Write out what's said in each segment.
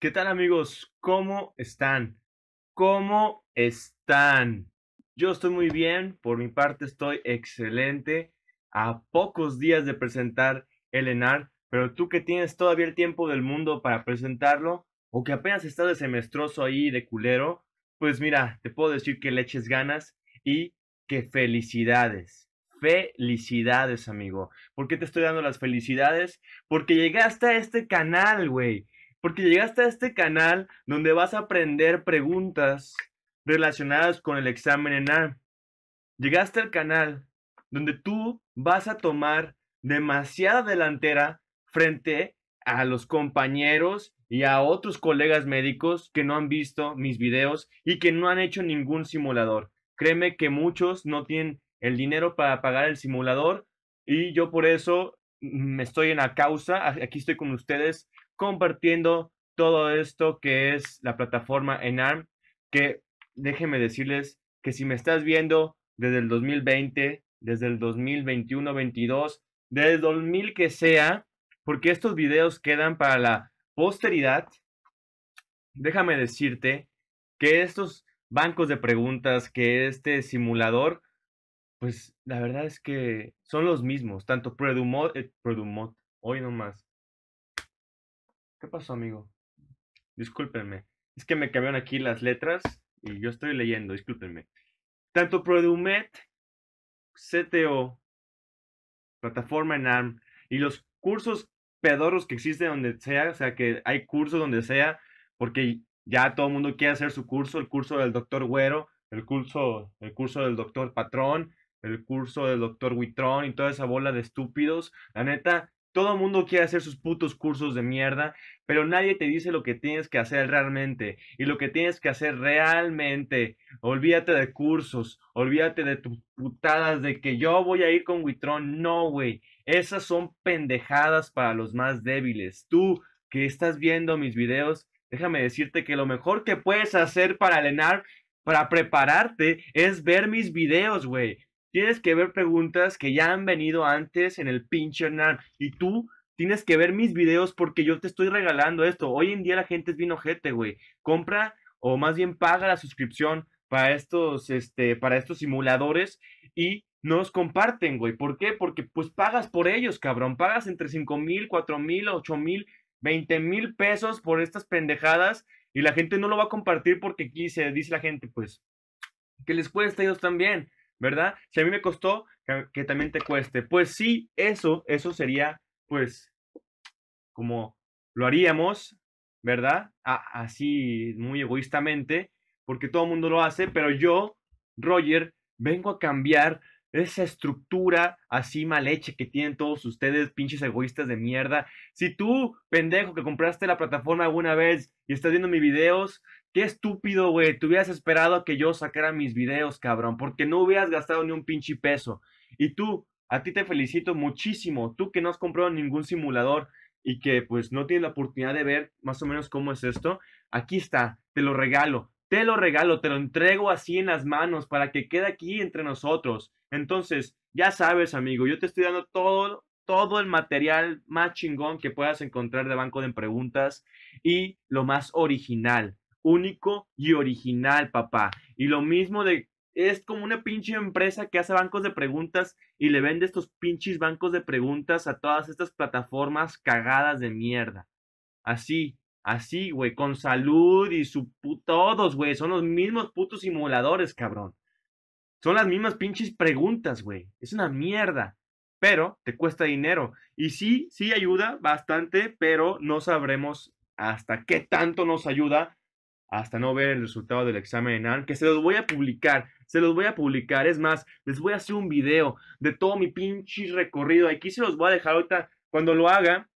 ¿Qué tal amigos? ¿Cómo están? ¿Cómo están? Yo estoy muy bien, por mi parte estoy excelente, a pocos días de presentar el pero tú que tienes todavía el tiempo del mundo para presentarlo, o que apenas estás de semestroso ahí de culero, pues mira, te puedo decir que le eches ganas y que felicidades. Felicidades, amigo. ¿Por qué te estoy dando las felicidades? Porque llegaste a este canal, güey porque llegaste a este canal donde vas a aprender preguntas relacionadas con el examen en A. Llegaste al canal donde tú vas a tomar demasiada delantera frente a los compañeros y a otros colegas médicos que no han visto mis videos y que no han hecho ningún simulador. Créeme que muchos no tienen el dinero para pagar el simulador y yo por eso me estoy en la causa, aquí estoy con ustedes compartiendo todo esto que es la plataforma Enarm, que déjenme decirles que si me estás viendo desde el 2020, desde el 2021, 22, desde el 2000 que sea, porque estos videos quedan para la posteridad, déjame decirte que estos bancos de preguntas, que este simulador, pues la verdad es que son los mismos, tanto Predumod, eh, Predumod hoy nomás, ¿Qué pasó, amigo? Discúlpenme. Es que me cambiaron aquí las letras y yo estoy leyendo, discúlpenme. Tanto Produmet, CTO, plataforma en ARM y los cursos pedoros que existen donde sea, o sea que hay cursos donde sea, porque ya todo el mundo quiere hacer su curso, el curso del doctor Güero, el curso, el curso del doctor Patrón, el curso del doctor Huitrón y toda esa bola de estúpidos. La neta, todo el mundo quiere hacer sus putos cursos de mierda, pero nadie te dice lo que tienes que hacer realmente. Y lo que tienes que hacer realmente, olvídate de cursos, olvídate de tus putadas de que yo voy a ir con Witron. No, güey. Esas son pendejadas para los más débiles. Tú que estás viendo mis videos, déjame decirte que lo mejor que puedes hacer para Lenar para prepararte es ver mis videos, güey tienes que ver preguntas que ya han venido antes en el pinche Y tú tienes que ver mis videos porque yo te estoy regalando esto. Hoy en día la gente es bien ojete, güey. Compra o más bien paga la suscripción para estos, este, para estos simuladores y nos comparten, güey. ¿Por qué? Porque pues pagas por ellos, cabrón. Pagas entre 5 mil, 4 mil, 8 mil, 20 mil pesos por estas pendejadas y la gente no lo va a compartir porque aquí se dice la gente, pues, que les cuesta ellos también. ¿verdad? Si a mí me costó, que, también te cueste. Pues sí, eso, eso sería, pues, como lo haríamos, ¿verdad? así, muy egoístamente, porque todo el mundo lo hace, pero yo, Roger, vengo a cambiar esa estructura así mal hecha que tienen todos ustedes, pinches egoístas de mierda. Si tú, pendejo, que compraste la plataforma alguna vez y estás viendo mis videos, estúpido, güey. Te hubieras esperado que yo sacara mis videos, cabrón, porque no hubieras gastado ni un pinche peso. Y tú, a ti te felicito muchísimo. Tú que no has comprado ningún simulador y que pues no tienes la oportunidad de ver más o menos cómo es esto, aquí está, te lo regalo. Te lo regalo, te lo entrego así en las manos para que quede aquí entre nosotros. Entonces, ya sabes, amigo, yo te estoy dando todo todo el material más chingón que puedas encontrar de Banco de Preguntas y lo más original único y original, papá. Y lo mismo de es como una pinche empresa que hace bancos de preguntas y le vende estos pinches bancos de preguntas a todas estas plataformas cagadas de mierda. Así, así, güey, con salud y su todos, güey, son los mismos putos simuladores, cabrón. Son las mismas pinches preguntas, güey. Es una mierda. Pero te cuesta dinero. Y sí, sí ayuda bastante, pero no sabremos hasta qué tanto nos ayuda hasta no ver el resultado del examen que se los voy a publicar, se los voy a publicar, es más, les voy a hacer un video de todo mi pinche recorrido, aquí se los voy a dejar ahorita, cuando lo haga,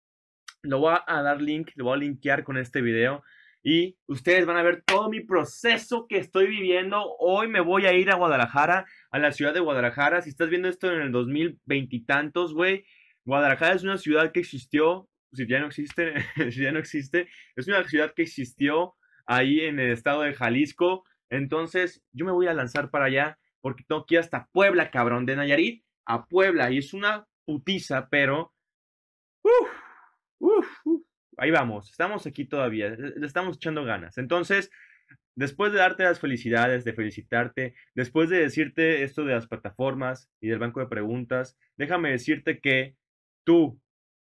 lo voy a dar link, lo voy a linkear con este video, y ustedes van a ver todo mi proceso que estoy viviendo. Hoy me voy a ir a Guadalajara, a la ciudad de Guadalajara. Si estás viendo esto en el 2020 y tantos, güey, Guadalajara es una ciudad que existió, si ya no existe, si ya no existe, es una ciudad que existió ahí en el estado de Jalisco. Entonces, yo me voy a lanzar para allá porque tengo que ir hasta Puebla, cabrón, de Nayarit a Puebla. Y es una putiza, pero... Ahí vamos, estamos aquí todavía, le estamos echando ganas. Entonces, después de darte las felicidades, de felicitarte, después de decirte esto de las plataformas y del banco de preguntas, déjame decirte que tú,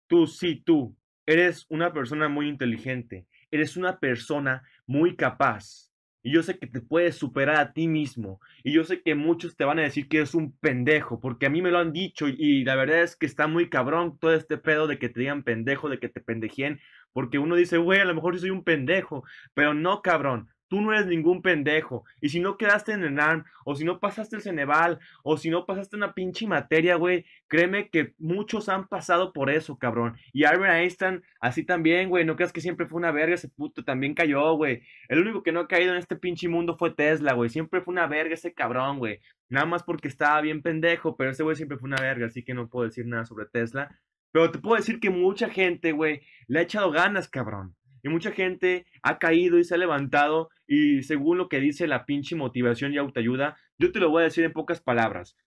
tú sí, tú, eres una persona muy inteligente Eres una persona muy capaz. Y yo sé que te puedes superar a ti mismo. Y yo sé que muchos te van a decir que eres un pendejo, porque a mí me lo han dicho. Y la verdad es que está muy cabrón todo este pedo de que te digan pendejo, de que te pendejien. Porque uno dice, güey, a lo mejor yo soy un pendejo. Pero no, cabrón. Tú no eres ningún pendejo. Y si no quedaste en arm o si no pasaste el Ceneval, o si no pasaste una pinche materia, güey, créeme que muchos han pasado por eso, cabrón. Y Albert Einstein, así también, güey, no creas que siempre fue una verga ese puto, también cayó, güey. El único que no ha caído en este pinche mundo fue Tesla, güey. Siempre fue una verga ese cabrón, güey. Nada más porque estaba bien pendejo, pero ese güey siempre fue una verga, así que no puedo decir nada sobre Tesla. Pero te puedo decir que mucha gente, güey, le ha echado ganas, cabrón. Y mucha gente ha caído y se ha levantado y según lo que dice la pinche motivación y autoayuda, yo te lo voy a decir en pocas palabras.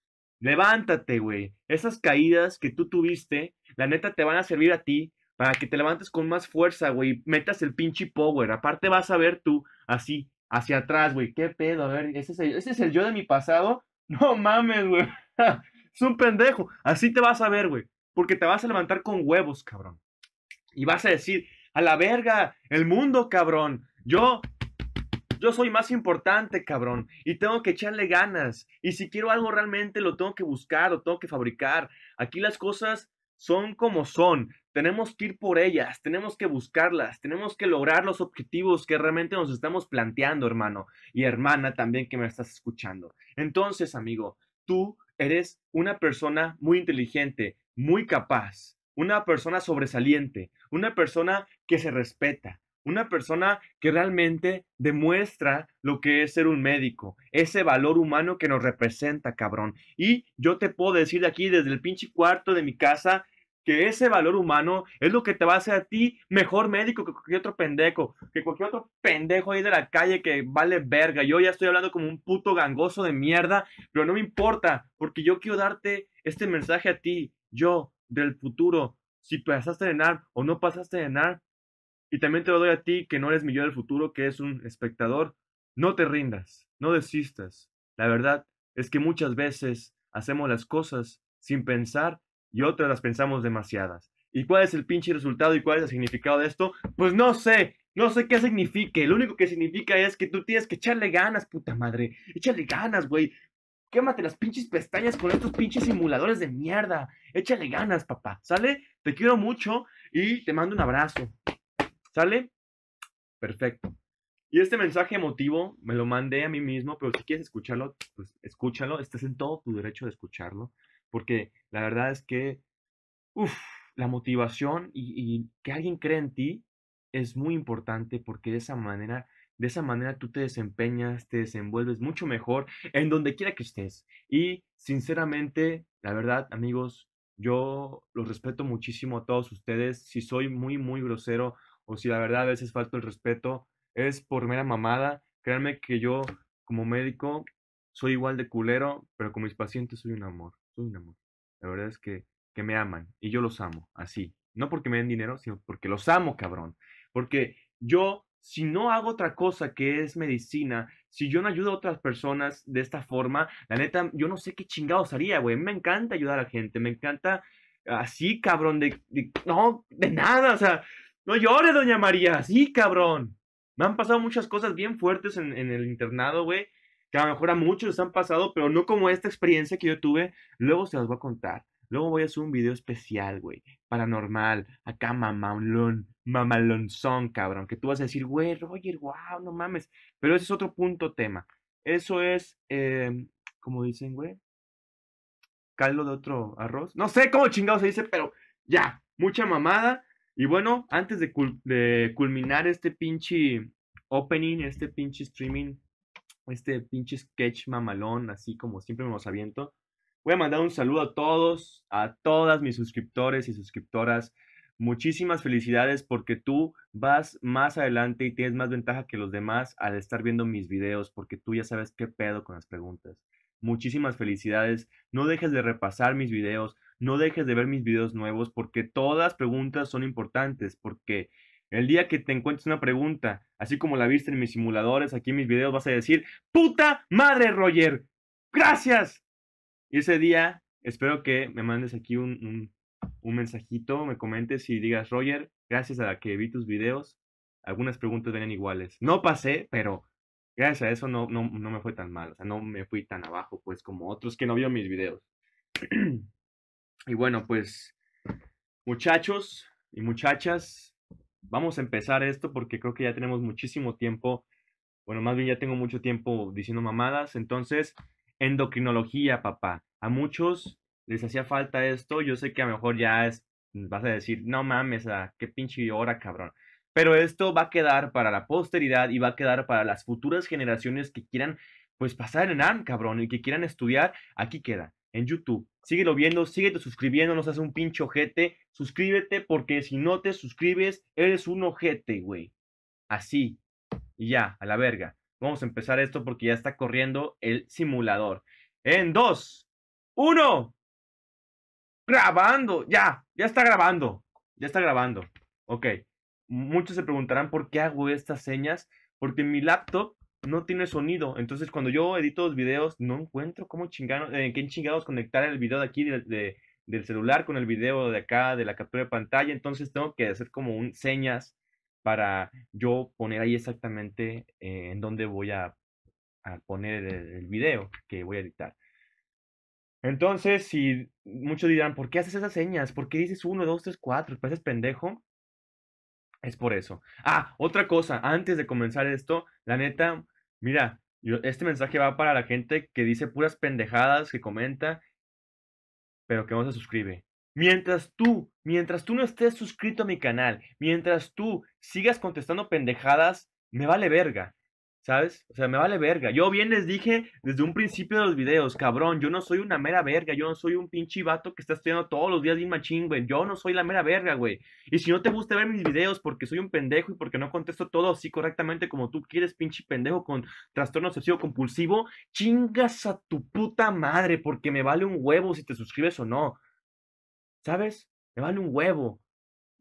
Levántate, güey. Esas caídas que tú tuviste, la neta te van a servir a ti para que te levantes con más fuerza, güey. Metas el pinche power. Aparte vas a ver tú así, hacia atrás, güey. ¿Qué pedo? A ver, ¿ese es el, ese es el yo de mi pasado? No mames, güey. es un pendejo. Así te vas a ver, güey. Porque te vas a levantar con huevos, cabrón. Y vas a decir, a la verga, el mundo, cabrón. Yo, yo soy más importante, cabrón. Y tengo que echarle ganas. Y si quiero algo realmente, lo tengo que buscar, lo tengo que fabricar. Aquí las cosas son como son. Tenemos que ir por ellas, tenemos que buscarlas, tenemos que lograr los objetivos que realmente nos estamos planteando, hermano. Y hermana también que me estás escuchando. Entonces, amigo, tú eres una persona muy inteligente, muy capaz una persona sobresaliente, una persona que se respeta, una persona que realmente demuestra lo que es ser un médico, ese valor humano que nos representa, cabrón. Y yo te puedo decir de aquí, desde el pinche cuarto de mi casa, que ese valor humano es lo que te va a hacer a ti mejor médico que cualquier otro pendejo, que cualquier otro pendejo ahí de la calle que vale verga. Yo ya estoy hablando como un puto gangoso de mierda, pero no me importa, porque yo quiero darte este mensaje a ti. Yo del futuro, si pasaste de NAR o no pasaste de NAR. Y también te lo doy a ti, que no eres mi yo del futuro, que es un espectador. No te rindas, no desistas. La verdad es que muchas veces hacemos las cosas sin pensar y otras las pensamos demasiadas. ¿Y cuál es el pinche resultado y cuál es el significado de esto? Pues no sé, no sé qué signifique. Lo único que significa es que tú tienes que echarle ganas, puta madre. Echarle ganas, güey quémate las pinches pestañas con estos pinches simuladores de mierda. Échale ganas, papá. ¿Sale? Te quiero mucho y te mando un abrazo. ¿Sale? Perfecto. Y este mensaje emotivo me lo mandé a mí mismo, pero si quieres escucharlo, pues escúchalo. Estás en todo tu derecho de escucharlo. Porque la verdad es que, uff, la motivación y, y que alguien cree en ti es muy importante porque de esa manera de esa manera tú te desempeñas, te desenvuelves mucho mejor en donde quiera que estés. Y sinceramente, la verdad, amigos, yo los respeto muchísimo a todos ustedes. Si soy muy, muy grosero o si la verdad a veces falto el respeto, es por mera mamada. Créanme que yo, como médico, soy igual de culero, pero con mis pacientes soy un amor. Soy un amor. La verdad es que, que me aman y yo los amo, así. No porque me den dinero, sino porque los amo, cabrón. Porque yo si no hago otra cosa que es medicina, si yo no ayudo a otras personas de esta forma, la neta, yo no sé qué chingados haría, güey. Me encanta ayudar a la gente, me encanta así, cabrón, de, no, de nada, o sea, no llores, doña María, así, cabrón. Me han pasado muchas cosas bien fuertes en, en el internado, güey, que a lo mejor a muchos les han pasado, pero no como esta experiencia que yo tuve, luego se las voy a contar. Luego voy a hacer un video especial, güey. Paranormal. Acá mamalón. Mamalonzón, cabrón. Que tú vas a decir, güey, Roger, wow, no mames. Pero ese es otro punto tema. Eso es, eh, em, como dicen, güey. Caldo de otro arroz. No sé cómo chingado se dice, pero ya. Mucha mamada. Y bueno, antes de, de culminar este pinche opening, este pinche streaming, este pinche sketch mamalón, así como siempre me los aviento. Voy a mandar un saludo a todos, a todas mis suscriptores y suscriptoras. Muchísimas felicidades porque tú vas más adelante y tienes más ventaja que los demás al estar viendo mis videos porque tú ya sabes qué pedo con las preguntas. Muchísimas felicidades. No dejes de repasar mis videos, no dejes de ver mis videos nuevos porque todas las preguntas son importantes porque el día que te encuentres una pregunta, así como la viste en mis simuladores, aquí en mis videos, vas a decir, puta madre, Roger, gracias, y ese día espero que me mandes aquí un, un, mensajito, me comentes y digas, Roger, gracias a que vi tus videos, algunas preguntas venían iguales. No pasé, pero gracias a eso no, no, no me fue tan mal, o sea, no me fui tan abajo, pues, como otros que no vio mis videos. y bueno, pues, muchachos y muchachas, vamos a empezar esto porque creo que ya tenemos muchísimo tiempo. Bueno, más bien ya tengo mucho tiempo diciendo mamadas, entonces Endocrinología, papá. A muchos les hacía falta esto. Yo sé que a lo mejor ya es, vas a decir, no mames, a ah, qué pinche hora, cabrón. Pero esto va a quedar para la posteridad y va a quedar para las futuras generaciones que quieran, pues, pasar en ARM, cabrón, y que quieran estudiar. Aquí queda, en YouTube. Síguelo viendo, síguete suscribiendo, nos hace un pinche ojete. Suscríbete porque si no te suscribes, eres un ojete, güey. Así. Y ya, a la verga. Vamos a empezar esto porque ya está corriendo el simulador. En 2, 1. Grabando. Ya, ya está grabando. Ya está grabando. Ok. Muchos se preguntarán por qué hago estas señas. Porque mi laptop no tiene sonido. Entonces cuando yo edito los videos no encuentro cómo chingados, en eh, qué chingados conectar el video de aquí del celular con el video de acá, de la captura de pantalla. Entonces tengo que hacer como un señas para yo poner ahí exactamente eh, en dónde voy a, poner el, video que voy a editar. Entonces, si muchos dirán, ¿por qué haces esas señas? ¿Por qué dices 1, 2, 3, 4? ¿Pareces pendejo? Es por eso. Ah, otra cosa, antes de comenzar esto, la neta, mira, este mensaje va para la gente que dice puras pendejadas, que comenta, pero que no se suscribe. Mientras tú, mientras tú no estés suscrito a mi canal, mientras tú sigas contestando pendejadas, me vale verga. ¿Sabes? O sea, me vale verga. Yo bien les dije desde un principio de los videos, cabrón, yo no soy una mera verga, yo no soy un pinche vato que está estudiando todos los días bien machín, güey. Yo no soy la mera verga, güey. Y si no te gusta ver mis videos porque soy un pendejo y porque no contesto todo así correctamente como tú quieres, pinche pendejo con trastorno obsesivo compulsivo, chingas a tu puta madre porque me vale un huevo si te suscribes o no. ¿sabes? Me vale un huevo.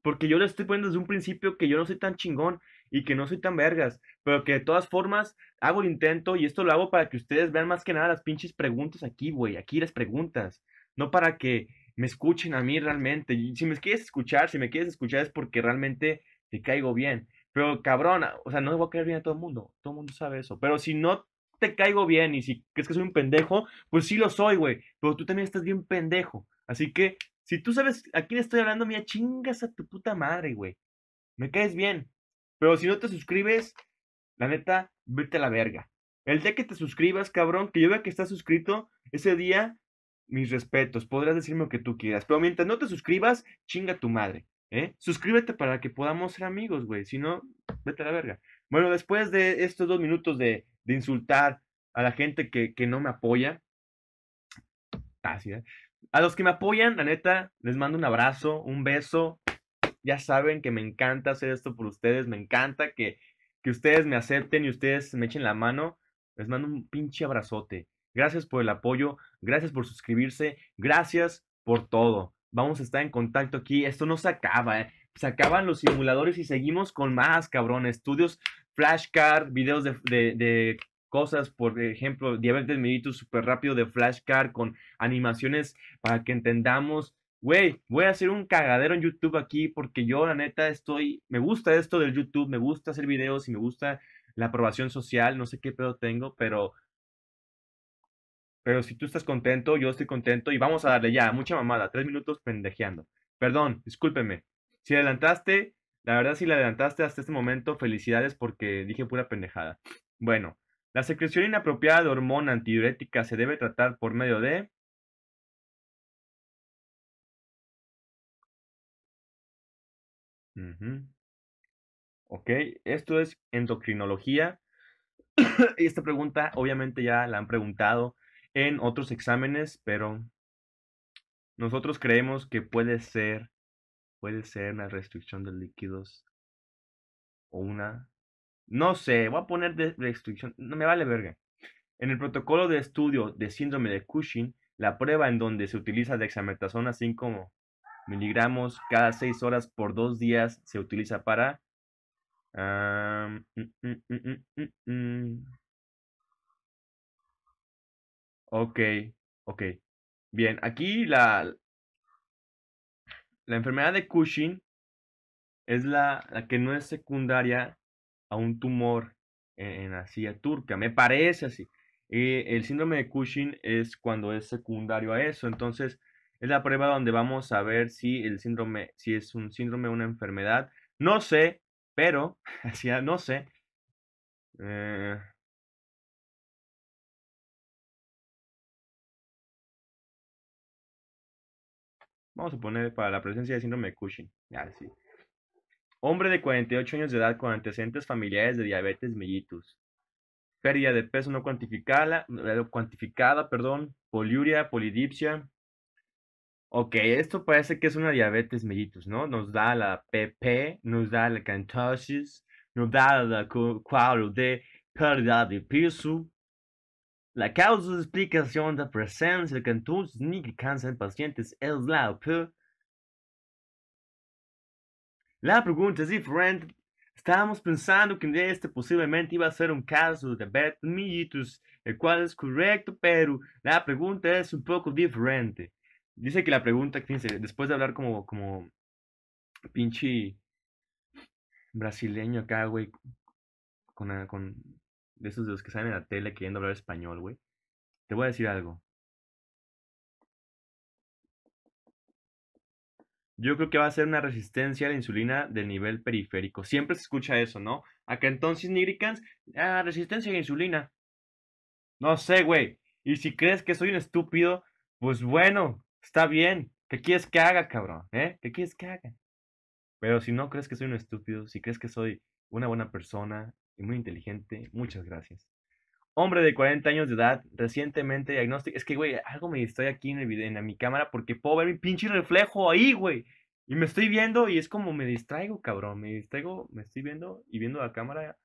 Porque yo le estoy poniendo desde un principio que yo no soy tan chingón y que no soy tan vergas, pero que de todas formas hago el intento y esto lo hago para que ustedes vean más que nada las pinches preguntas aquí, güey, aquí las preguntas, no para que me escuchen a mí realmente. si me quieres escuchar, si me quieres escuchar es porque realmente te caigo bien. Pero cabrón, ah, o sea, no me voy a caer bien a todo el mundo, todo el mundo sabe eso. Pero si no te caigo bien y si crees que soy un pendejo, pues sí lo soy, güey, pero tú también estás bien pendejo. Así que si tú sabes a quién estoy hablando, mira, chingas a tu puta madre, güey. Me caes bien. Pero si no te suscribes, la neta, vete a la verga. El día que te suscribas, cabrón, que yo vea que estás suscrito, ese día, mis respetos, podrás decirme lo que tú quieras. Pero mientras no te suscribas, chinga a tu madre. ¿eh? Suscríbete para que podamos ser amigos, güey. Si no, vete a la verga. Bueno, después de estos dos minutos de, de insultar a la gente que, que no me apoya, Así, ¿eh? A los que me apoyan, la neta, les mando un abrazo, un beso. Ya saben que me encanta hacer esto por ustedes, me encanta que, ustedes me acepten y ustedes me echen la mano. Les mando un pinche abrazote. Gracias por el apoyo, gracias por suscribirse, gracias por todo. Vamos a estar en contacto aquí. Esto no se acaba, ¿eh? se acaban los simuladores y seguimos con más, cabrón. Estudios, flashcard, videos de, de cosas, por ejemplo, diabetes mellitus súper rápido de flashcard con animaciones para que entendamos. Güey, voy a hacer un cagadero en YouTube aquí porque yo, la neta, estoy. Me gusta esto del YouTube, me gusta hacer videos y me gusta la aprobación social. No sé qué pedo tengo, pero. Pero si tú estás contento, yo estoy contento y vamos a darle ya, mucha mamada, tres minutos pendejeando. Perdón, discúlpeme. Si adelantaste, la verdad, si la adelantaste hasta este momento, felicidades porque dije pura pendejada. Bueno, la secreción inapropiada de hormona antidiurética se debe tratar por medio de Ok, esto es endocrinología. y esta pregunta obviamente ya la han preguntado en otros exámenes, pero nosotros creemos que puede ser, puede ser una restricción de líquidos o una no sé, voy a poner de restricción, no me vale verga. En el protocolo de estudio de síndrome de Cushing, la prueba en donde se utiliza dexametasona 5 miligramos cada 6 horas por 2 días se utiliza para... okay, mm, mm, mm, ok, ok. Bien, aquí la, la enfermedad de Cushing es la, la que no es secundaria un tumor e-, en, la silla turca, me parece así. Eh, el síndrome de Cushing es cuando es secundario a eso, entonces es la prueba donde vamos a ver si el síndrome, si es un síndrome una enfermedad. No sé, pero, hacia, ah, no sé. Eh. Vamos a poner para la presencia de síndrome de Cushing. Ya, sí. Hombre de 48 años de edad con antecedentes familiares de diabetes mellitus. Pérdida de peso no eh, cuantificada, perdón, poliuria, polidipsia. Ok, esto parece que es una diabetes mellitus, ¿no? Nos da la PP, nos da la cantosis, nos da la cuadro de pérdida de peso, la causa de explicación de presencia de cantosis ni cáncer en pacientes es la P. La pregunta es diferente. Estábamos pensando que este posiblemente iba a ser un caso de Bert Millitus, el cual es correcto, pero la pregunta es un poco diferente. Dice que la pregunta, fíjense, después de hablar como, como pinche brasileño acá, güey, con, con de esos de los que salen en la tele queriendo hablar español, güey, te voy a decir algo. yo creo que va a ser una resistencia a la insulina del nivel periférico. Siempre se escucha eso, ¿no? Acá entonces, Nigricans, ah, resistencia a la insulina. No sé, güey. Y si crees que soy un estúpido, pues bueno, está bien. ¿Qué quieres que haga, cabrón? ¿Eh? ¿Qué quieres que haga? Pero si no crees que soy un estúpido, si crees que soy una buena persona y muy inteligente, muchas gracias hombre de 40 años de edad, recientemente diagnosticado. Es que, güey, algo me estoy aquí en, mi cámara porque puedo ver mi pinche reflejo ahí, güey. Y me estoy viendo y es como me distraigo, cabrón. Me distraigo, me estoy viendo y viendo la cámara.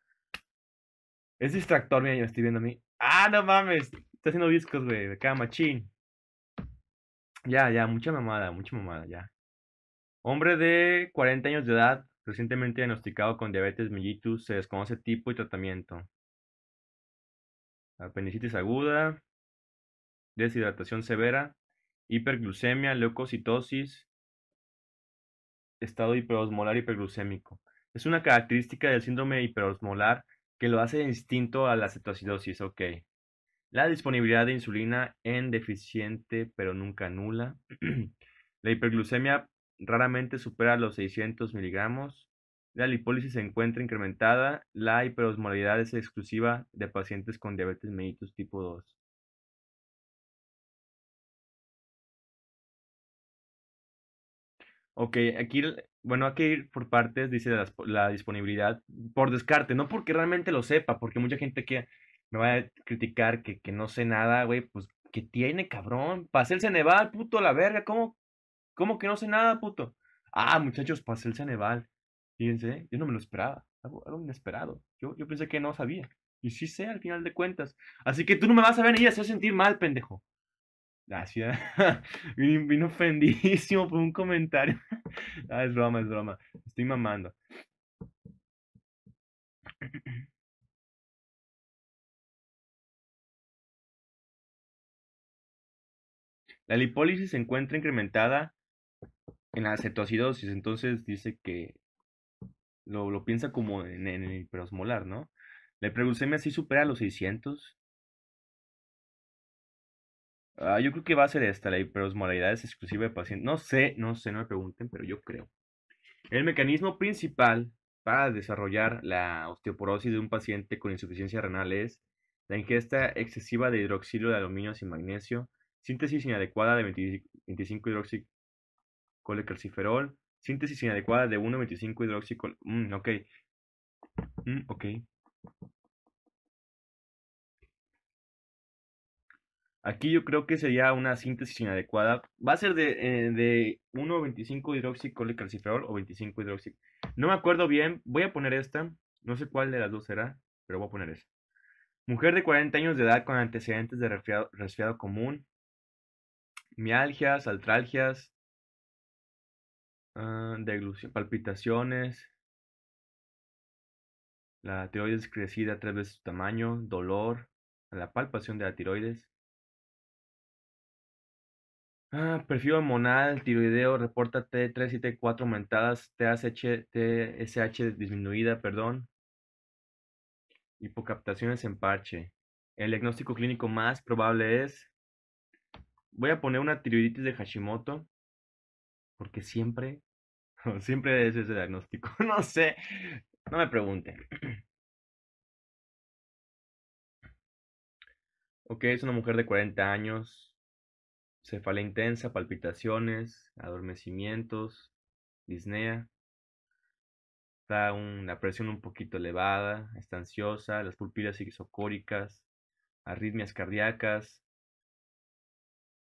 Es distractor, mira, yo estoy viendo a mí. ¡Ah, no mames! Está haciendo discos, güey, de cama, chin. Ya, ya, mucha mamada, mucha mamada, ya. Hombre de 40 años de edad, recientemente diagnosticado con diabetes mellitus, se desconoce tipo y tratamiento apendicitis aguda, deshidratación severa, hiperglucemia, leucocitosis, estado hiperosmolar hiperglucémico. Es una característica del síndrome hiperosmolar que lo hace distinto a la cetoacidosis, ok. La disponibilidad de insulina en deficiente pero nunca nula. la hiperglucemia raramente supera los 600 miligramos la lipólisis se encuentra incrementada, la hiperosmolaridad es exclusiva de pacientes con diabetes mellitus tipo 2. Ok, aquí, bueno, hay que ir por partes, dice la, disponibilidad, por descarte, no porque realmente lo sepa, porque mucha gente que me va a criticar que, no sé nada, güey, pues que tiene, cabrón. Pasé el Ceneval, puto, la verga, ¿cómo? ¿Cómo que no sé nada, puto? Ah, muchachos, pasé el Ceneval. Fíjense, yo no me lo esperaba, algo, inesperado. Yo, yo pensé que no sabía. Y sí sé al final de cuentas. Así que tú no me vas a venir a hacer sentir mal, pendejo. Gracias. Vino ofendidísimo por un comentario. ah, es broma, es broma. Estoy mamando. La lipólisis se encuentra incrementada en la cetoacidosis, entonces dice que lo, piensa como en, el hiperosmolar, ¿no? La hiperglucemia sí supera los 600. Ah, yo creo que va a ser esta, la hiperosmolaridad es exclusiva de pacientes. No sé, no sé, no me pregunten, pero yo creo. El mecanismo principal para desarrollar la osteoporosis de un paciente con insuficiencia renal es la ingesta excesiva de hidroxilo de aluminio sin magnesio, síntesis inadecuada de 25 hidroxicolecalciferol Síntesis inadecuada de 1,25 hidróxico mm, ok. Mm, ok. Aquí yo creo que sería una síntesis inadecuada. Va a ser de, 125 eh, de 1,25 calciferol o 25 hidróxico No me acuerdo bien. Voy a poner esta. No sé cuál de las dos será, pero voy a poner esa. Mujer de 40 años de edad con antecedentes de resfriado, resfriado común, mialgias, altralgias, Ah, de palpitaciones, la tiroides crecida tres veces su tamaño, dolor, la palpación de la tiroides. Ah, perfil hormonal, tiroideo, reporta T3 y T4 aumentadas, TSH, disminuida, perdón. Hipocaptaciones en parche. El diagnóstico clínico más probable es. Voy a poner una tiroiditis de Hashimoto porque siempre, siempre es ese diagnóstico, no sé, no me pregunten. Ok, es una mujer de 40 años, cefalea intensa, palpitaciones, adormecimientos, disnea, está una presión un poquito elevada, está ansiosa, las pulpilas isocóricas, arritmias cardíacas,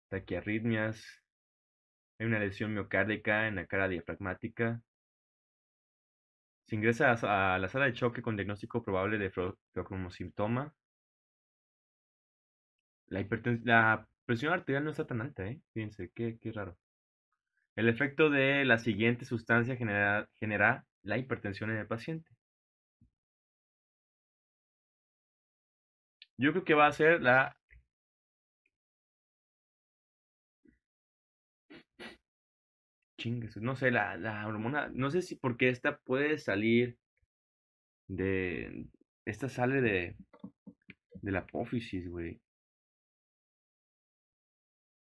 taquiarritmias, hay una lesión miocárdica en la cara diafragmática. Se ingresa a, la sala de choque con diagnóstico probable de feocromosintoma. La, la presión arterial no está tan alta, ¿eh? Fíjense, qué, raro. El efecto de la siguiente sustancia genera la hipertensión en el paciente. Yo creo que va a ser la no sé, la, la hormona, no sé si porque esta puede salir de, esta sale de, de la apófisis, güey.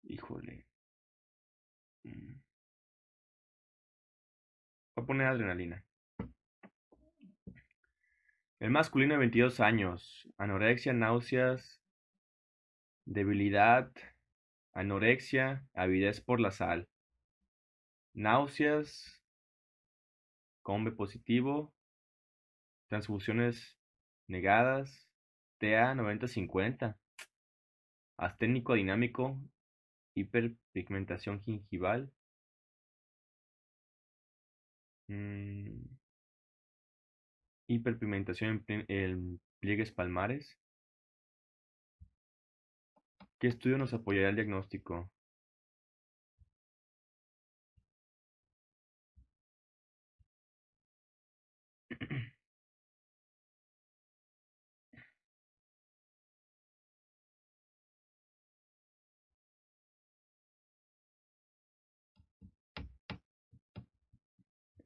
Híjole. Mm. Voy a poner adrenalina. El masculino de 22 años. Anorexia, náuseas, debilidad, anorexia, avidez por la sal náuseas, combe positivo, transfusiones negadas, TA 90-50, asténico dinámico, hiperpigmentación gingival. Mm. Hiperpigmentación en, en pliegues palmares. ¿Qué estudio nos apoyará el diagnóstico?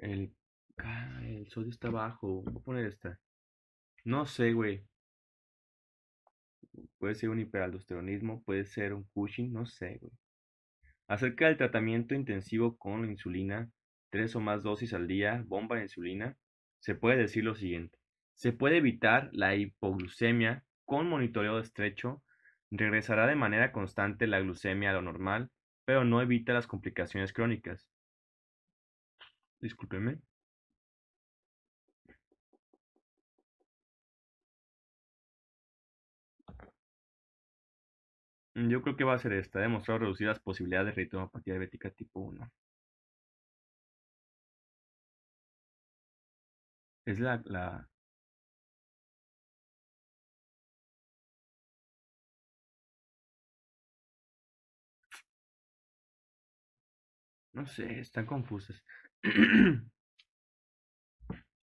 El, sodio está bajo. Voy a poner esta. No sé, güey. Puede ser un hiperaldosteronismo, puede ser un Cushing, no sé, güey. Acerca del tratamiento intensivo con insulina, tres o más dosis al día, bomba de insulina, se puede decir lo siguiente. Se puede evitar la hipoglucemia con monitoreo estrecho, regresará de manera constante la glucemia a lo normal, pero no evita las complicaciones crónicas. Discúlpeme. Mm, yo creo que va a ser esta, demostrar ¿eh? reducidas posibilidades de de diabética tipo 1. Es la, la... No sé, están confusas.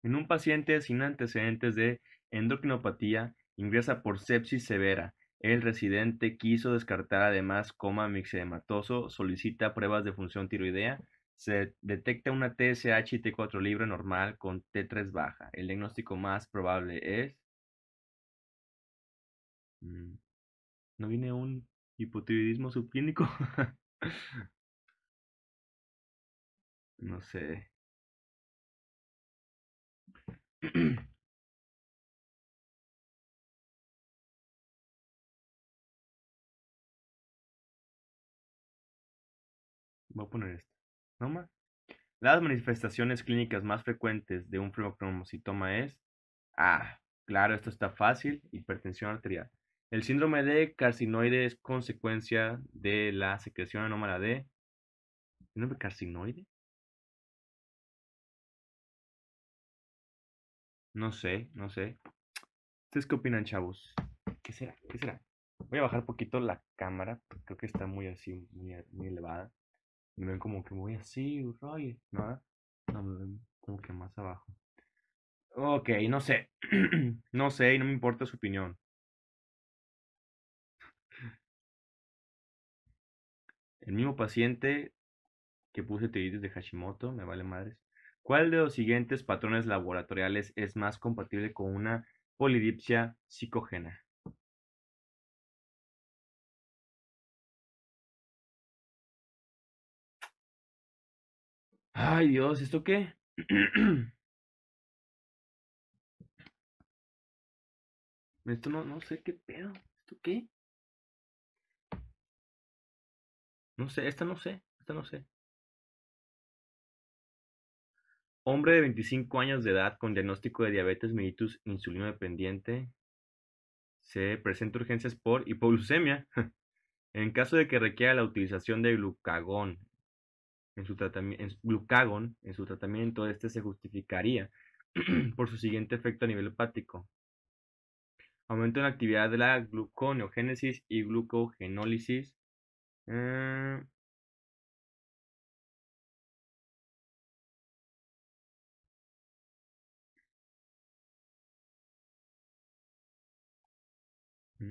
en un paciente sin antecedentes de endocrinopatía ingresa por sepsis severa. El residente quiso descartar además coma mixedematoso, solicita pruebas de función tiroidea, se detecta una TSH y T4 libre normal con T3 baja. El diagnóstico más probable es... Mm, ¿No viene un hipotiroidismo subclínico? no sé. Voy a poner esto. ¿No más? Las manifestaciones clínicas más frecuentes de un fibrocromocitoma es Ah, claro, esto está fácil, hipertensión arterial. El síndrome de carcinoide es consecuencia de la secreción anómala de ¿Síndrome carcinoide? No sé, no sé. ¿Ustedes qué opinan, chavos? ¿Qué será? ¿Qué será? Voy a bajar poquito la cámara, creo que está muy así, muy, elevada. Me ven como que muy así, Roy, ¿no? No, me ven como que más abajo. Ok, no sé. no sé y no me importa su opinión. El mismo paciente que puse tiritis de Hashimoto, me vale madres. ¿Cuál de los siguientes patrones laboratoriales es más compatible con una polidipsia psicogena Ay Dios, ¿esto qué? Esto no sé qué pedo. ¿Esto qué? No sé, esta no sé, esta no sé. Hombre de 25 años de edad con diagnóstico de diabetes mellitus insulino dependiente. Se presenta urgencias por hipoglucemia. En caso de que requiera la utilización de glucagón en su, en su tratamiento, este se justificaría por su siguiente efecto a nivel hepático. Aumento en la actividad de la gluconeogénesis y glucogenólisis. Eh, que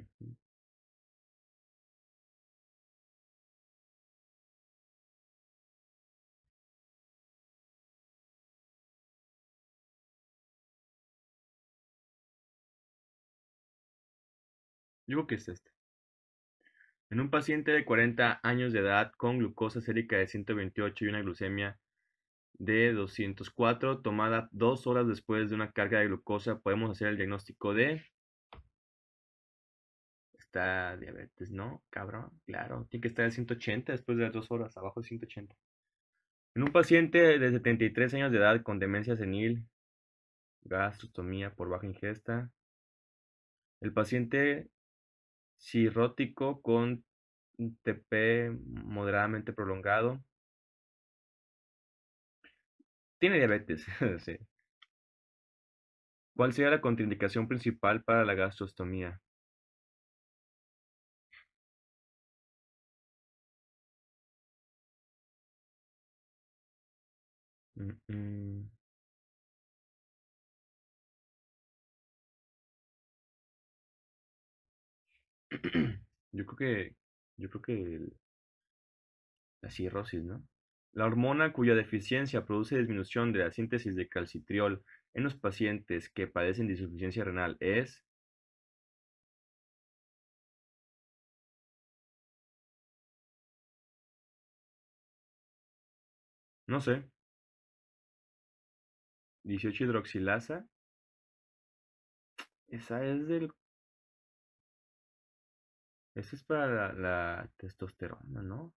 es este. En un paciente de 40 años de edad con glucosa sérica de 128 y una glucemia de 204 tomada dos horas después de una carga de glucosa, podemos hacer el diagnóstico de diabetes, ¿no? Cabrón, claro, tiene que estar en 180 después de las dos horas, abajo de 180. En un paciente de 73 años de edad con demencia senil, gastrostomía por baja ingesta, el paciente cirrótico con TP moderadamente prolongado, tiene diabetes, ¿Cuál sería la contraindicación principal para la gastrostomía? Yo creo que, yo creo que la cirrosis, ¿no? La hormona cuya deficiencia produce disminución de la síntesis de calcitriol en los pacientes que padecen de insuficiencia renal es No sé. 18-hidroxilasa. Esa es del... Esa es para la, testosterona, ¿no?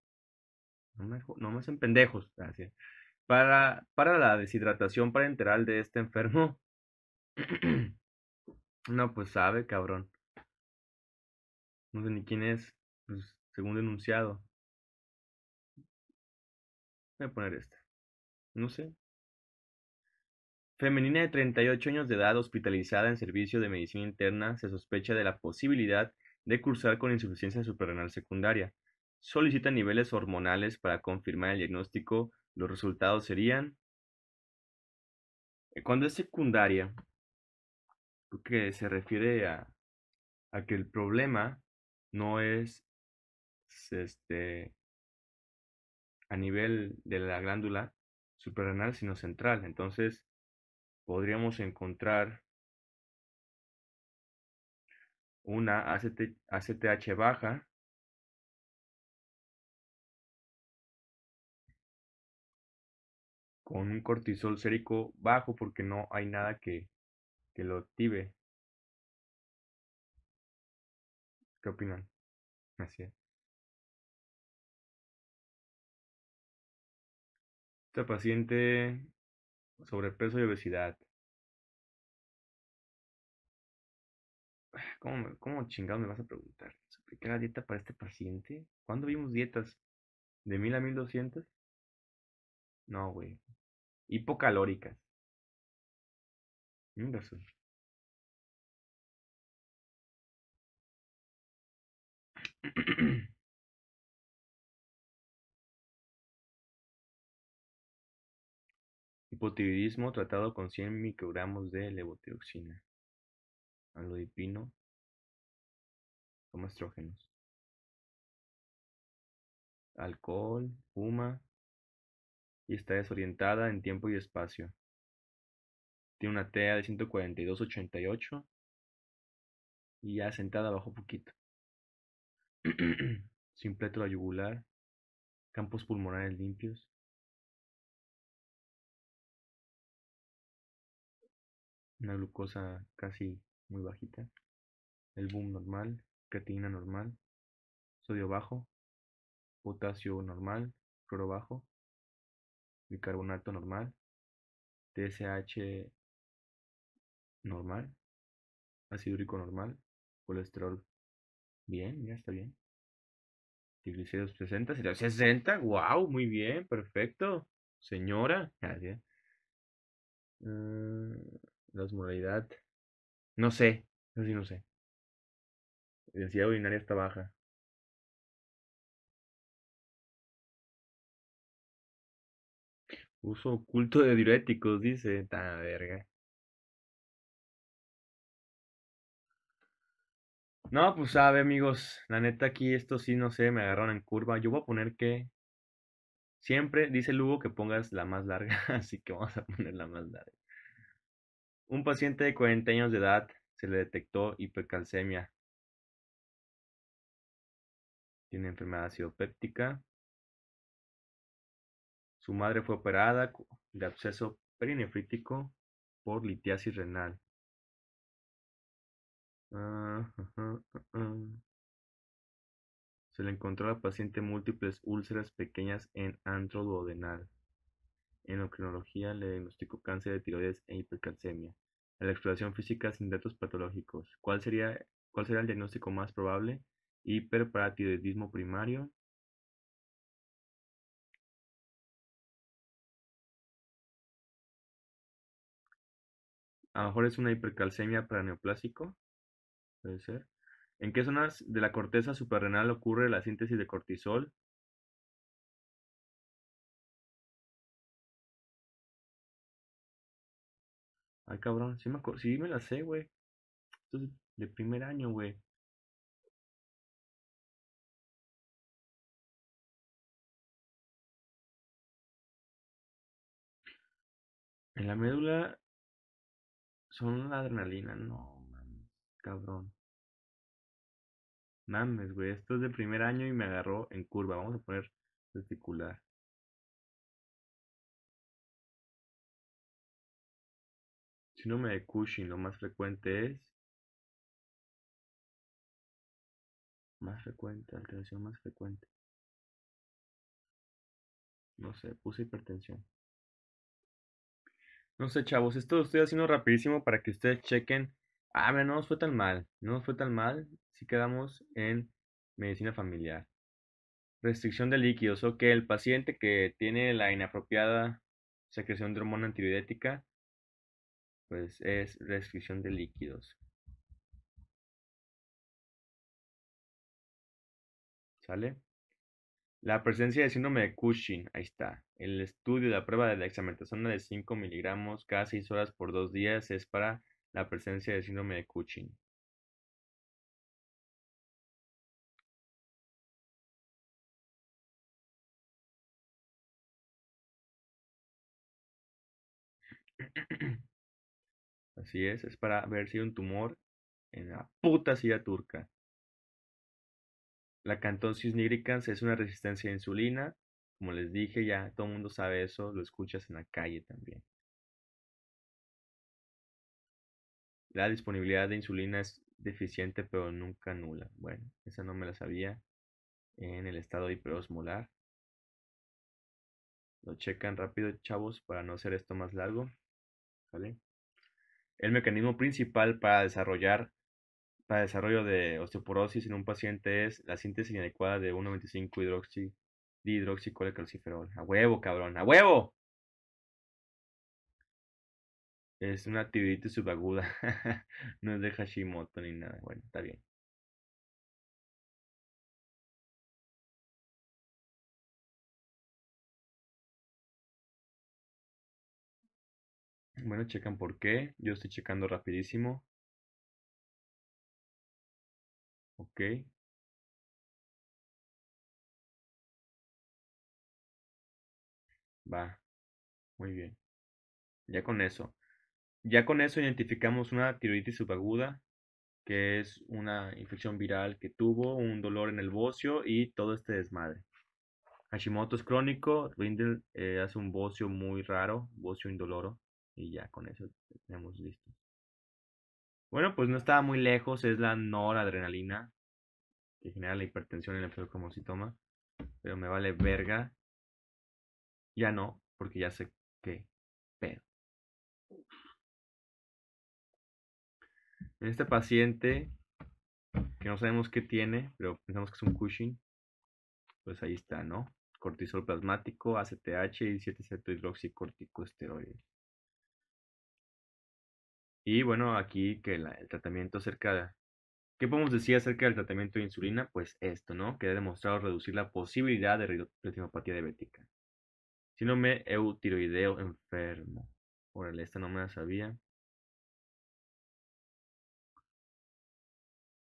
No me, no hacen pendejos. Gracias. Ah, para, para la deshidratación parenteral de este enfermo. no, pues sabe, cabrón. No sé ni quién es. Pues, según denunciado. Voy a poner esta. No sé. Femenina de 38 años de edad hospitalizada en servicio de medicina interna se sospecha de la posibilidad de cursar con insuficiencia suprarrenal secundaria. Solicita niveles hormonales para confirmar el diagnóstico. Los resultados serían... Eh, cuando es secundaria, que se refiere a, a que el problema no es este, a nivel de la glándula suprarrenal, sino central. Entonces, podríamos encontrar una ACTH baja con un cortisol sérico bajo porque no hay nada que, que lo active. ¿Qué opinan? Así Esta paciente sobrepeso y obesidad. ¿Cómo, cómo chingado me vas a preguntar? ¿Se la dieta para este paciente? ¿Cuándo vimos dietas? ¿De 1000 a 1200? No, güey. Hipocalóricas. son? Hipotiroidismo tratado con 100 microgramos de levotiroxina, alodipino, toma estrógenos, alcohol, fuma y está desorientada en tiempo y espacio. Tiene una TEA de 142.88 y ya sentada bajo poquito. Sin pleto yugular, campos pulmonares limpios, una glucosa casi muy bajita, el boom normal, creatina normal, sodio bajo, potasio normal, cloro bajo, bicarbonato normal, TSH normal, ácido normal, colesterol bien, ya está bien. Triglicéridos 60, sería 60, wow, muy bien, perfecto, señora. Gracias. Mm, moralidad. No sé, así no sé. La densidad urinaria está baja. Uso oculto de diuréticos, dice. Ta, verga. No, pues sabe, amigos. La neta, aquí esto sí, no sé, me agarraron en curva. Yo voy a poner que. Siempre dice Lugo que pongas la más larga, así que vamos a poner la más larga. Un paciente de 40 años de edad se le detectó hipercalcemia. Tiene enfermedad ácido Su madre fue operada de absceso perinefrítico por litiasis renal. Ah, ah, ah. se le encontró a paciente múltiples úlceras pequeñas en antro endocrinología le diagnosticó cáncer de tiroides e hipercalcemia. En la exploración física sin datos patológicos. ¿Cuál sería, el diagnóstico más probable? Hiperparatiroidismo primario. A lo mejor es una hipercalcemia para neoplásico. Puede ser. ¿En qué zonas de la corteza suprarrenal ocurre la síntesis de cortisol? Ay, ah, cabrón, sí me, sí me la sé, güey. Esto es de primer año, güey. En la médula son la adrenalina, no, mames, cabrón. Mames, güey, esto es de primer año y me agarró en curva. Vamos a poner testicular. me de Cushing lo más frecuente es más frecuente, alteración más frecuente. No sé, puse hipertensión. No sé, chavos, esto lo estoy haciendo rapidísimo para que ustedes chequen. Ah, mira, no nos fue tan mal. No nos fue tan mal si quedamos en medicina familiar. Restricción de líquidos. o que el paciente que tiene la inapropiada secreción de hormona antibiótica pues es restricción de líquidos. ¿Sale? La presencia de síndrome de Cushing, ahí está. El estudio de la prueba de la dexametasona de 5 miligramos cada 6 horas por 2 días es para la presencia de síndrome de Cushing. Así es, es para ver si un tumor en la puta silla turca. La cantosis nigricans es una resistencia a insulina. Como les dije, ya todo el mundo sabe eso, lo escuchas en la calle también. La disponibilidad de insulina es deficiente pero nunca nula. Bueno, esa no me la sabía en el estado hiperosmolar. Lo checan rápido, chavos, para no hacer esto más largo. El mecanismo principal para desarrollar para desarrollo de osteoporosis en un paciente es la síntesis inadecuada de 1,25 hidroxi calciferol. A huevo, cabrón, a huevo. Es una actividad subaguda. no es de Hashimoto ni nada. Bueno, está bien. Bueno, checan por qué. Yo estoy checando rapidísimo. Ok. Va. Muy bien. Ya con eso. Ya con eso identificamos una tiroiditis subaguda, que es una infección viral que tuvo, un dolor en el bocio y todo este desmadre. Hashimoto es crónico, Rindel eh, hace un bocio muy raro, bocio indoloro. Y ya con eso tenemos listo. Bueno, pues no estaba muy lejos, es la noradrenalina, que genera la hipertensión y el enfermo como toma Pero me vale verga. Ya no, porque ya sé que Pero. En este paciente, que no sabemos qué tiene, pero pensamos que es un Cushing, pues ahí está, ¿no? Cortisol plasmático, ACTH y 7 hidroxicorticosteroid y bueno, aquí que el tratamiento acerca, ¿qué podemos decir acerca del tratamiento de insulina? Pues esto, ¿no? Que ha demostrado reducir la posibilidad de retinopatía diabética. Síndrome eutiroideo enfermo. Órale, esta no me la sabía.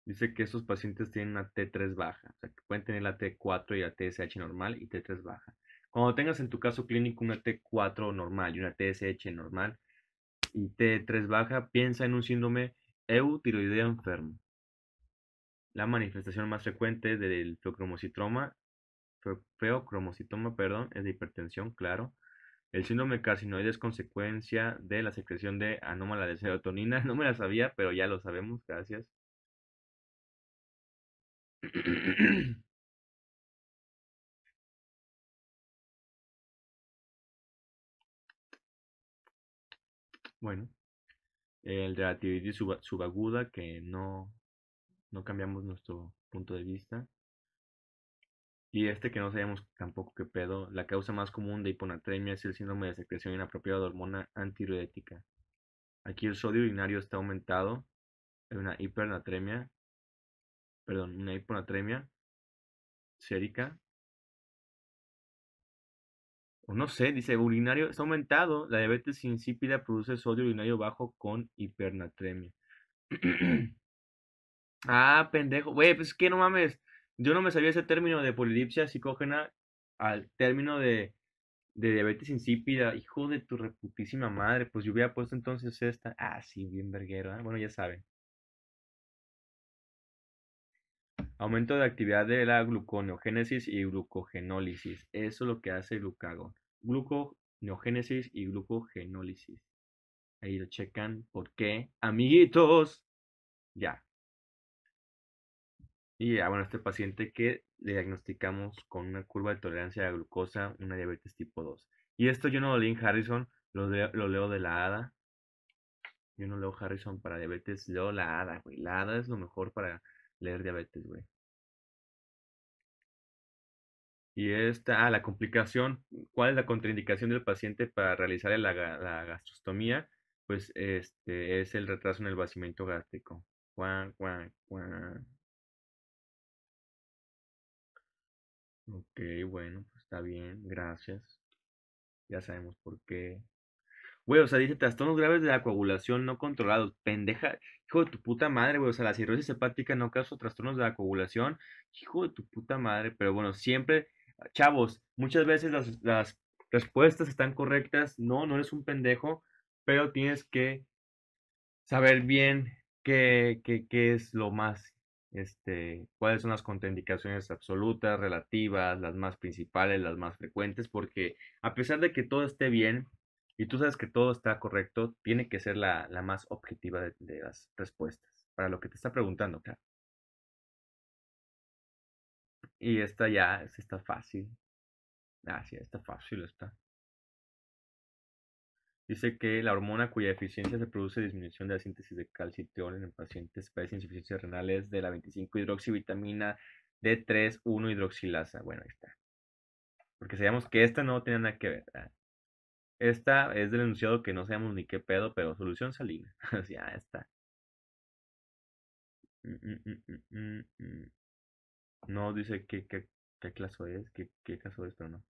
Dice que estos pacientes tienen una T3 baja, o sea, que pueden tener la T4 y la TSH normal y T3 baja. Cuando tengas en tu caso clínico una T4 normal y una TSH normal, y T3 baja, piensa en un síndrome eutiroideo enfermo. La manifestación más frecuente del feocromocitoma, feocromocitoma perdón, es de hipertensión, claro. El síndrome carcinoide es consecuencia de la secreción de anómala de serotonina. No me la sabía, pero ya lo sabemos, gracias. Bueno, el la subaguda, que no, no cambiamos nuestro punto de vista. Y este que no sabemos tampoco qué pedo, la causa más común de hiponatremia es el síndrome de secreción inapropiada de hormona antiroidética Aquí el sodio urinario está aumentado, hay una hipernatremia, perdón, una hiponatremia sérica o no sé, dice urinario, está aumentado. La diabetes insípida produce sodio urinario bajo con hipernatremia. ah, pendejo. Güey, pues que no mames. Yo no me sabía ese término de polilipsia psicógena al término de, de diabetes insípida. Hijo de tu reputísima madre. Pues yo hubiera puesto entonces esta. Ah, sí, bien verguero. ¿eh? Bueno, ya saben. Aumento de actividad de la gluconeogénesis y glucogenólisis. Eso es lo que hace el glucagón. Gluconeogénesis y glucogenólisis. Ahí lo checan. ¿Por qué? Amiguitos. Ya. Y bueno, este paciente que le diagnosticamos con una curva de tolerancia a glucosa, una diabetes tipo 2. Y esto yo no lo leí en Harrison, lo, leo de la ADA. Yo no leo Harrison para diabetes, leo la ADA, La ADA es lo mejor para leer diabetes, güey. Y esta, ah, la complicación, ¿cuál es la contraindicación del paciente para realizar la, la gastrostomía? Pues este es el retraso en el vacimiento gástrico. Juan, Juan, Juan. Ok, bueno, pues está bien, gracias. Ya sabemos por qué Güey, o sea, dice trastornos graves de la coagulación no controlados. Pendeja, hijo de tu puta madre, güey. O sea, la cirrosis hepática no causa trastornos de la coagulación. Hijo de tu puta madre. Pero bueno, siempre, chavos, muchas veces las, respuestas están correctas. No, no eres un pendejo, pero tienes que saber bien qué, qué, qué es lo más este, cuáles son las contraindicaciones absolutas, relativas, las más principales, las más frecuentes, porque a pesar de que todo esté bien, y tú sabes que todo está correcto, tiene que ser la, la más objetiva de, las respuestas para lo que te está preguntando, claro. Y esta ya está fácil. Ah, sí, está fácil, esta. Dice que la hormona cuya eficiencia se produce disminución de la síntesis de calcitriol en pacientes padecen insuficiencia renal es de la 25-hidroxivitamina D3-1-hidroxilasa. Bueno, ahí está. Porque sabíamos que esta no tiene nada que ver. Esta es del enunciado que no sabemos ni qué pedo, pero solución salina. ya ah, está. Mm, mm, mm, no, dice qué, qué, caso es, qué, qué caso es, pero no.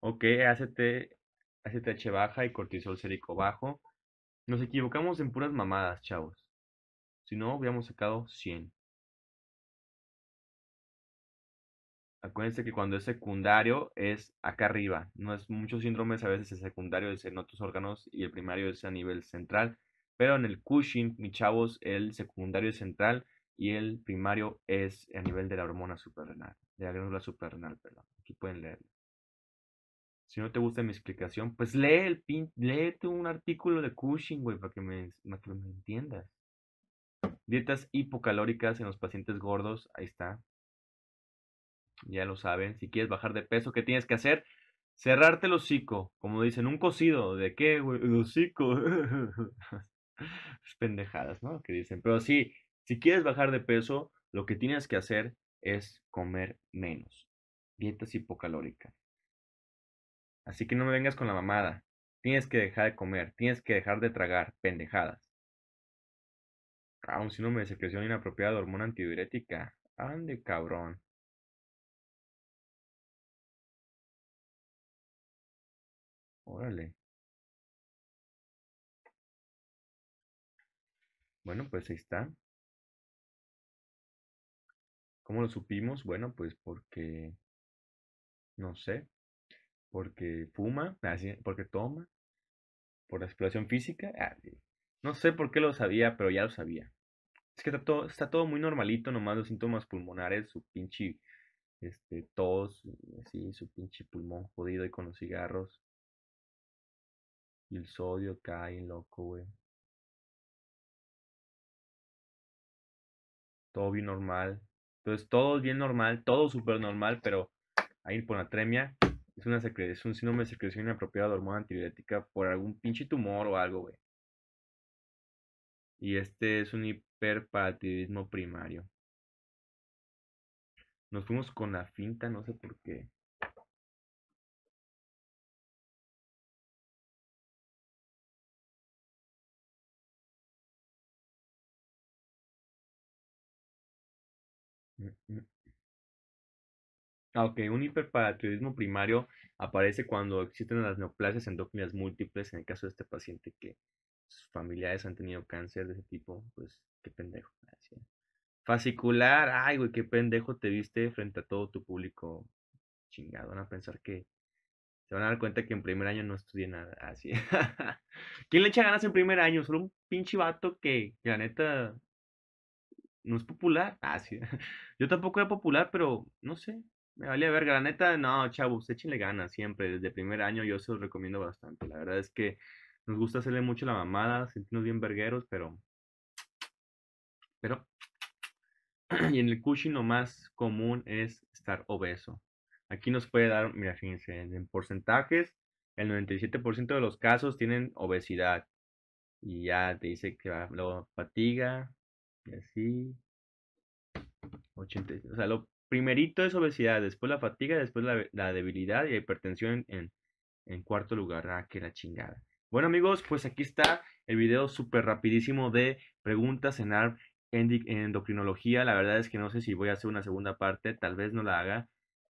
Ok, ACT, ACTH baja y cortisol sérico bajo. Nos equivocamos en puras mamadas, chavos. Si no, hubiéramos sacado 100. Acuérdense que cuando es secundario es acá arriba. No es muchos síndromes, a veces es secundario es en otros órganos y el primario es a nivel central. Pero en el Cushing, mis chavos, el secundario es central y el primario es a nivel de la hormona suprarrenal, de la glándula suprarrenal, perdón. Aquí pueden leerlo. Si no te gusta mi explicación, pues lee el pin, léete un artículo de Cushing, güey, para que me, para que me entiendas. Dietas hipocalóricas en los pacientes gordos, ahí está. Ya lo saben, si quieres bajar de peso, ¿qué tienes que hacer? Cerrarte el hocico, como dicen, un cocido. ¿De qué, güey? El hocico. pendejadas, ¿no? Que dicen. Pero sí, si quieres bajar de peso, lo que tienes que hacer es comer menos. Dietas hipocalórica Así que no me vengas con la mamada. Tienes que dejar de comer, tienes que dejar de tragar pendejadas. aún si no me secreción inapropiada de hormona antidiurética. Ande, cabrón. Órale. Bueno, pues ahí está. ¿Cómo lo supimos? Bueno, pues porque, no sé, porque fuma, ah, porque toma, por la exploración física. Ah, no sé por qué lo sabía, pero ya lo sabía. Es que está todo, está todo muy normalito, nomás los síntomas pulmonares, su pinche este, tos, así, su pinche pulmón jodido y con los cigarros. Y el sodio cae loco, güey. Todo bien normal. Entonces, todo bien normal, todo súper normal, pero hay hiponatremia. Es, una es un síndrome de secreción inapropiada de hormona antibiótica por algún pinche tumor o algo, güey. Y este es un hiperparatidismo primario. Nos fuimos con la finta, no sé por qué. Aunque ah, un hiperparatiroidismo primario aparece cuando existen las neoplasias endócrinas múltiples, en el caso de este paciente que sus familiares han tenido cáncer de ese tipo, pues qué pendejo. Fascicular, ay, güey, qué pendejo te viste frente a todo tu público. Chingado, van a pensar que se van a dar cuenta que en primer año no estudié nada. Así. ¿Quién le echa ganas en primer año? Solo un pinche vato que, que la neta no es popular. Ah, sí. Yo tampoco era popular, pero no sé. Me valía ver. Graneta, no, chavos, échenle ganas siempre. Desde el primer año yo se los recomiendo bastante. La verdad es que nos gusta hacerle mucho la mamada, sentirnos bien vergueros, pero. Pero. Y en el cushing lo más común es estar obeso. Aquí nos puede dar, mira, fíjense, en porcentajes, el 97% de los casos tienen obesidad. Y ya te dice que va, luego fatiga, y así. 80, o sea, lo primerito es obesidad, después la fatiga, después la, debilidad y la hipertensión en, en cuarto lugar. Ah, que la chingada. Bueno amigos, pues aquí está el video súper rapidísimo de preguntas en ARM en endocrinología. La verdad es que no sé si voy a hacer una segunda parte, tal vez no la haga.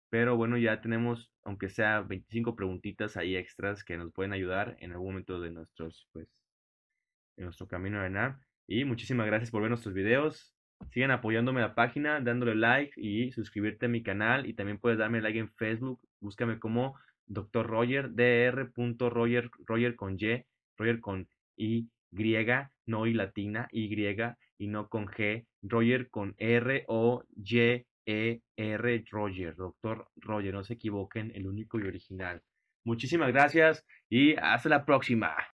Pero bueno, ya tenemos, aunque sea 25 preguntitas ahí extras que nos pueden ayudar en algún momento de nuestros, pues, en nuestro camino en ARP. Y muchísimas gracias por ver nuestros videos. Sigan apoyándome la página, dándole like y suscribirte a mi canal. Y también puedes darme like en Facebook. Búscame como Dr. Roger, Roger, con Y, Roger con Y, no Y latina, Y y no con G, Roger con R o Y E R Roger, doctor Roger, no se equivoquen, el único y original. Muchísimas gracias y hasta la próxima.